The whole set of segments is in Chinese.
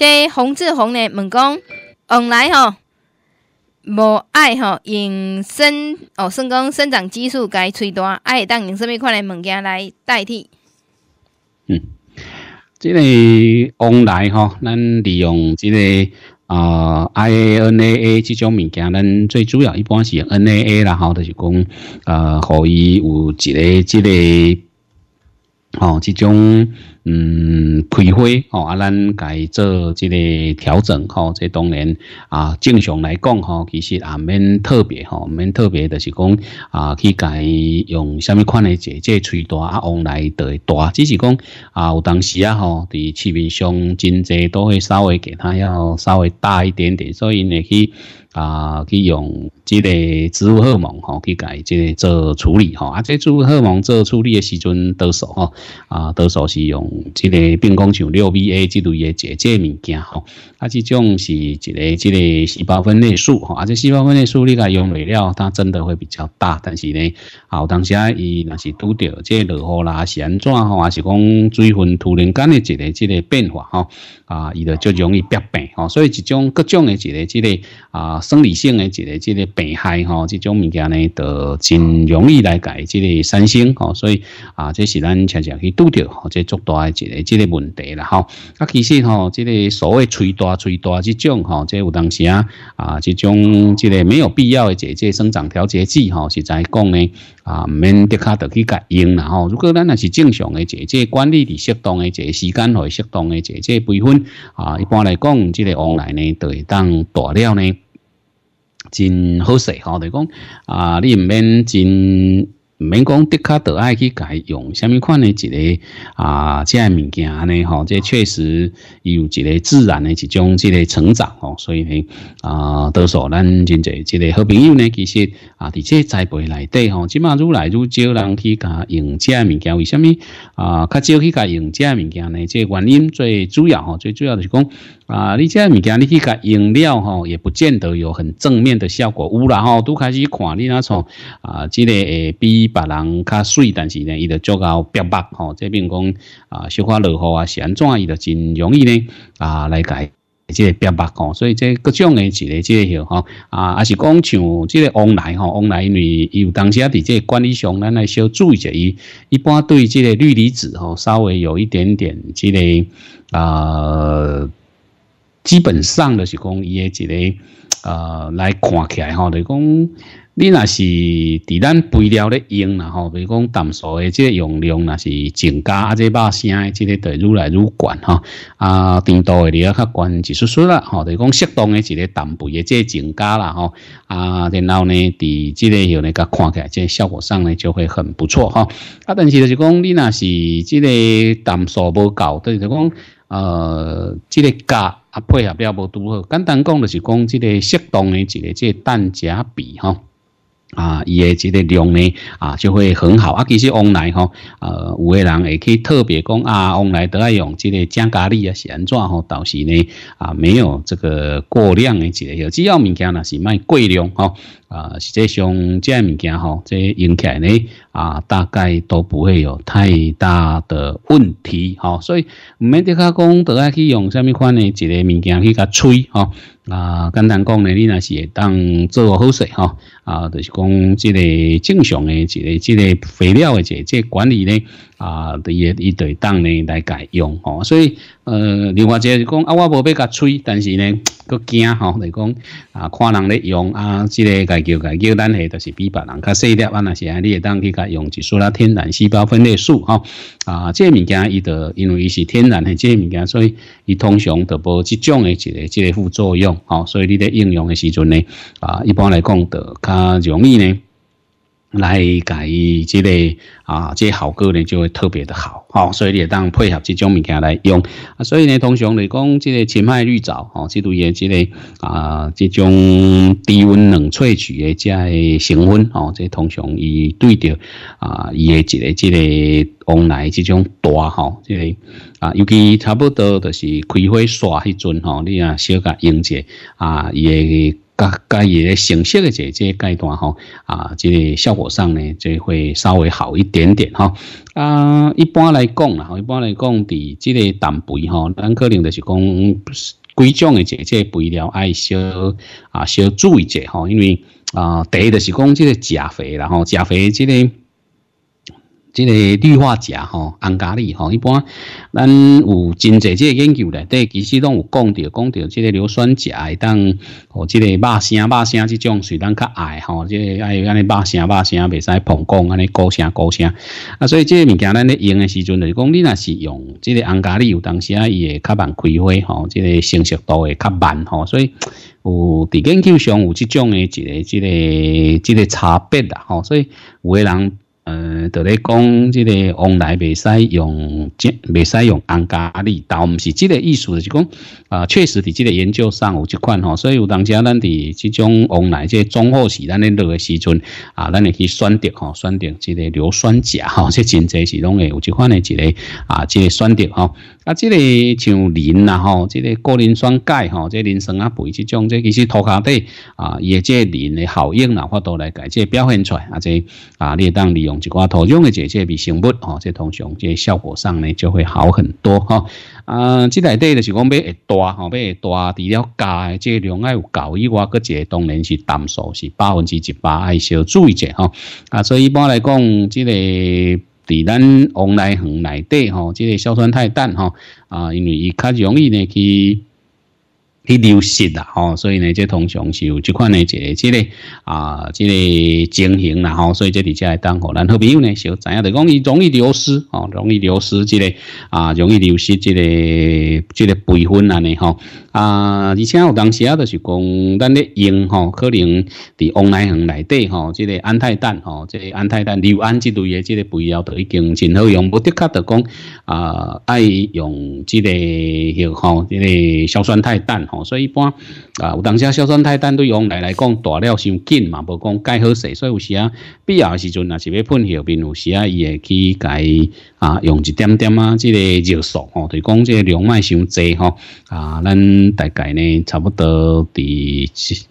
即洪志宏呢问讲，往来吼无爱吼用生哦生工生长激素来催多，爱当用什物款的物件来代替。嗯，这个往来吼，咱利用这个啊 I A N A A 这种物件，咱最主要一般是用 N A A 啦，后就是讲呃，让伊有一个这个哦这种。嗯，开会吼啊，咱该做即个调整吼。即当然啊，正常来讲吼，其实也免特别吼，免特别就是讲啊，去该用虾米款诶节节吹大啊，往内底大。只是讲啊，有当时啊吼，伫市面上真侪都会稍微给它要稍微大一点点，所以呢去啊去用即个植物黑蒙吼去改即做处理吼。啊，即植物黑蒙做处理诶时阵多数吼，啊多数是用。即个病菌像六 V A 即类个解解物件吼，啊，即种是一个即个细胞分裂素吼，啊，即细胞分裂素你来用未了，它真的会比较大，但是呢，好，当时啊，伊若是拄到即落雨啦、安怎吼，还是讲水分突然间个一个即个变化吼，啊，伊就就容易变病吼，所以一种各种个即个即个啊生理性个一个即个病害吼，即种物件呢，就真容易来改即个产生吼，所以啊，这是咱常常去拄到或个做大。一个这个问题啦吼，啊，其实吼，这个所谓催大催大这种吼，这有当时啊啊，这种这个没有必要的这这生长调节剂吼，是在讲呢啊，免得卡得去甲用啦吼。如果咱那是正常的这这管理的适当的这时间或适当的这这培分啊，一般来讲，这个往来呢，会当大了呢，真好势吼，对讲啊，你唔免真。免讲的确都爱去家用虾米款呢？一个啊，即个物件呢，吼，即确实有一个自然的，一种即个成长哦。所以呢，啊，多数咱真侪即个好朋友呢，其实啊，伫即栽培内底吼，即嘛愈来愈少人去家用即个物件，为虾米啊？较少去家用即个物件呢？即、这原因最主要吼，最主要就是讲。啊！你即物件，你去甲用了吼，也不见得有很正面的效果。有啦吼，都开始看你那从啊，之个会比别人较水，但是呢，伊就做到漂白吼。这边讲啊，小可落雨啊，是安怎伊就真容易呢啊，来改即个表白吼。所以即各种诶，一个即个吼啊，还是讲像即个往来吼，往来因为有当时啊，伫即个管理上，咱来少注意者伊。一般对即个氯离子吼，稍微有一点点即个啊。基本上就是讲，伊诶一个呃来看起来吼，就是讲你若是伫咱肥料咧用啦吼，比如讲淡素的这个用量若是增加，啊，即肉声的这个在愈来愈悬吼，啊，甜度的咧较悬一丝丝啦吼，就是讲适当的一个淡肥即个增加啦吼，啊，然后呢，伫这个有那个看起来，即效果上呢就会很不错吼，啊，但是就是讲你若是这个淡素无够，就是讲呃这个价。啊，配合了无拄好，简单讲就是讲，这个适当的一个这氮钾比哈，啊，伊的这个量呢，啊，就会很好啊。其实往来吼，呃，有个人也可以特别讲啊，往来都要用这个姜咖喱啊是安怎吼？倒是呢啊，没有这个过量的这个，只要物件那是卖贵量吼，啊，实际上这物件吼，这用起来呢。啊，大概都不会有太大的问题，哈，所以唔免只卡讲，倒下去用什么款呢？一个物件去甲吹哈，啊，简单讲呢，你那是当做个好势，哈，啊，就是讲即个正常的一个即个肥料的这这管理呢，啊，的也一对当呢来改用，哦，所以呃，另外杰是讲啊，我无要甲吹，但是呢。个惊吼，来讲啊，看人咧用啊，之个该叫该叫，咱系都是比别人较细粒万那是你当去该用，一束啦天然细胞分裂素吼啊，即个物件伊就因为伊是天然的，即个物件所以伊通常都无即种的一个即个副作用吼，所以你咧应用的时阵呢啊，一般来讲就较容易呢。来伊即个啊，即效果呢就会特别的好，好，所以你当配合这种物件来用啊。所以呢，通常来讲，即个青麦绿藻哦，即类即个啊，即种低温冷萃取的即个成分哦，即通常伊对着啊，伊的即个即个往来即种大，吼，即个啊，尤其差不多就是开会刷迄阵吼，你啊小甲用者啊，伊个。介也形式的姐姐阶段吼，啊，即个效果上呢就会稍微好一点点哈。啊，一般来讲啦，一般来讲，伫即个氮肥吼，咱可能就是讲几种的这姐肥料爱小啊小注意者吼，因为啊，第一就是讲即个钾肥，啦吼，钾肥即个。即个氯化钾吼，红咖喱吼，一般咱有真济个研究嘞，对，其实拢有讲到，讲到即个硫酸钾会当吼，即个肉声肉声即种，虽咱较矮吼，即个爱有安尼肉声肉声袂使碰工安尼高声高声啊，所以即个物件咱咧用的时阵就是讲，你若是用即个红咖喱，有当时啊伊会较慢开花吼，即个成熟度会较慢吼，所以有伫研究上有即种诶，一个即个即个差别啦吼，所以有的人。呃，就咧讲，即个往内袂使用，即袂使用红咖喱。但毋是即个意思，就讲啊，确实伫即个研究上有即款吼。所以有当时咱伫即种往内即中后期，咱咧落的时阵啊，咱会去选择吼，选择即个硫酸钾吼，即真侪是拢会有即款的一个啊，即个选择吼。啊，即个像磷啊吼，即个过磷酸钙吼，即磷酸啊肥，即种即其实涂骹底啊，伊的即磷的效应，哪货都来解，即表现出来，而且啊，你当利用。即寡土壤嘅这姐比生物吼，在通常即效果上呢，就会好很多哈。啊，即内底就是讲要大，吼要大，了加改，即量爱有够搁一个当然是担数是百分之一八，爱少注意者哈。啊，所以一般来讲，即个伫咱往来行内底吼，即个硝酸钛氮哈，啊，因为伊较容易呢去。流失啦，吼，所以呢，即通常是有这款呢，即个啊，即个情形啦，吼，所以即底下当好咱好朋友呢，就知影的讲，伊容易流失，哦，容易流失即个啊，容易流失即个即个备份啊，你吼啊，而且有当时啊，就是讲咱咧用吼，可能伫王乃恒内底吼，即个氨泰氮吼，即个氨泰氮、硫胺之类的即个肥料都已经真好用，无的确就讲啊，爱用即个吼，即个硝酸钛氮吼。所以一般啊，有当时硝酸钛氮对羊奶来讲大了伤紧嘛，无讲盖好势，所以有时啊必要时阵啊是要喷药，有时啊伊会去改啊，用一点点啊，这个药素吼，就讲这量卖伤济吼啊，咱大概呢差不多伫。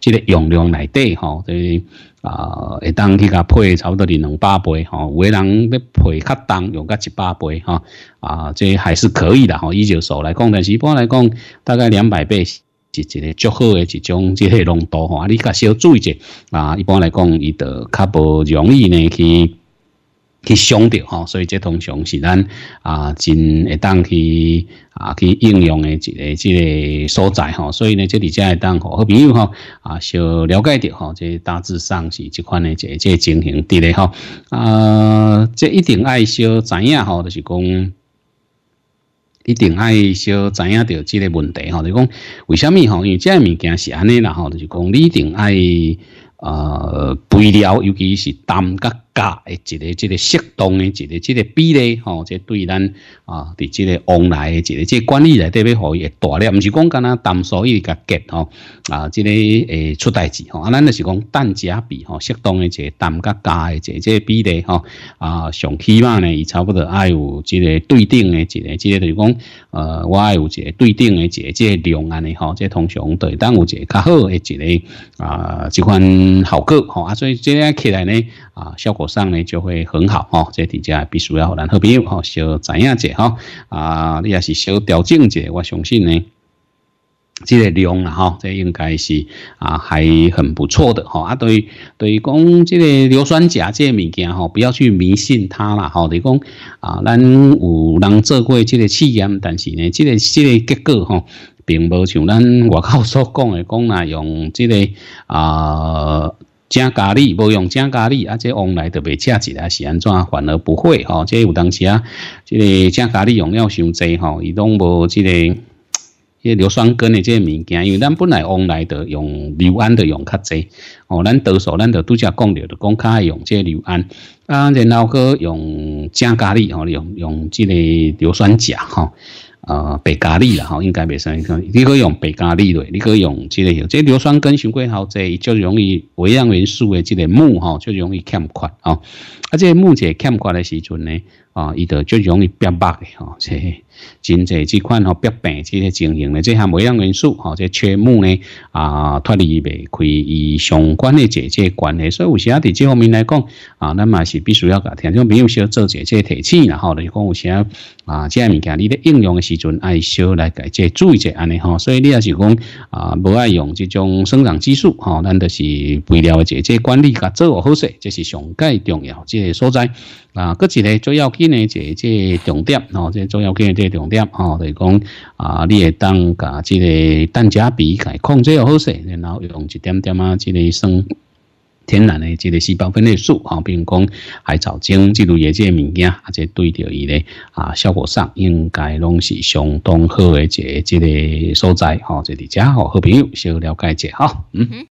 即个容量内底吼，对啊，会当去甲配差不多二两百倍吼，有人咧配较重，用甲一百倍哈啊，即还是可以啦吼。以就数来讲，但是一般来讲，大概两百倍是一个较好的一种即个浓度吼。你噶需要注意者啊，一般来讲，伊就较不容易呢去。去想到吼，所以这通常是咱啊真会当去啊去应用的一个、即个所在吼。所以呢，这里遮会当吼，好朋友吼啊小了解着吼，这大致上是即款的一个、即情形伫嘞吼。啊，这一定爱小知影吼，就是讲一定爱小知影着即个问题吼，就讲为什么吼？因为这物件是安尼啦吼，就是讲你一定爱啊背料，尤其是胆甲甲诶，一个一个适当诶，一个一个比例吼，即对咱啊，伫即个往来诶，一个即管理内底要可诶大咧，毋是讲干那淡所以甲减吼啊，即个诶出代志吼啊，咱就是讲单价比吼，适当诶一个单加加诶一个即个比例吼啊，上起码呢，伊差不多爱有即个对等诶，一个即个就是讲呃，我爱有一个对等诶，一个即个量安尼吼，即通常对当有一个较好诶，一个啊即款效果吼啊，所以即个起来呢啊效果。上呢就会很好哦，这底下必须要咱好朋友哦，小知影者哈啊，你也是小调整者，我相信呢，这个量啊，哈，这应该是啊还很不错的哈。啊，对对于讲这个硫酸钾这物件哈，不要去迷信它啦哈。你讲啊，咱有人做过这个试验，但是呢，这个这个结果哈，并无像咱外口所讲的讲那样，这个啊。正咖喱无用正咖喱，啊，这往来的别加起来，是安怎，反而不会吼。这有当时啊，这个正咖喱用量伤侪吼，伊拢无这个，这硫酸根的这物件，因为咱本来往来的用硫胺的用较侪，哦，咱多数咱拄则讲加工讲较爱用这硫胺。啊，然后用正咖喱吼，用用即个硫酸钾吼，呃，白咖喱啦吼，应该白生。你可用白咖喱嘞，你可用即个有即硫酸根成过好侪，就容易微量元素诶，即个木吼，就容易欠缺吼。啊。即、而且木节欠缺诶时阵呢，啊，伊就就容易变白诶，吼，即真侪即款吼，变病即个情形咧，即项微量元素吼，即缺木呢啊脱离袂开伊相关诶即这关系，所以有时啊，伫即方面来讲啊，咱嘛是。必须要甲听众朋友小做些这提醒然后就是讲有啥啊，这物件你咧应用的时阵，爱小来介注意者安尼吼。所以你也是讲啊，无爱用这种生长激素吼，咱就是肥料的这这管理甲做好好势，这是上界重要这所在。啊，个只个最要紧的这这重点哦，这最要紧的这重点哦，就是讲啊，你会当甲这个蛋价比噶控制好势，然后用一点点啊，这个生。天然的这个细胞分裂素啊，比如讲海藻精，这类的这些物件，而且对着伊咧啊，效果上应该拢是相当好诶，一这个所在，好，就伫家好，好朋友小了解一下哈，嗯哼。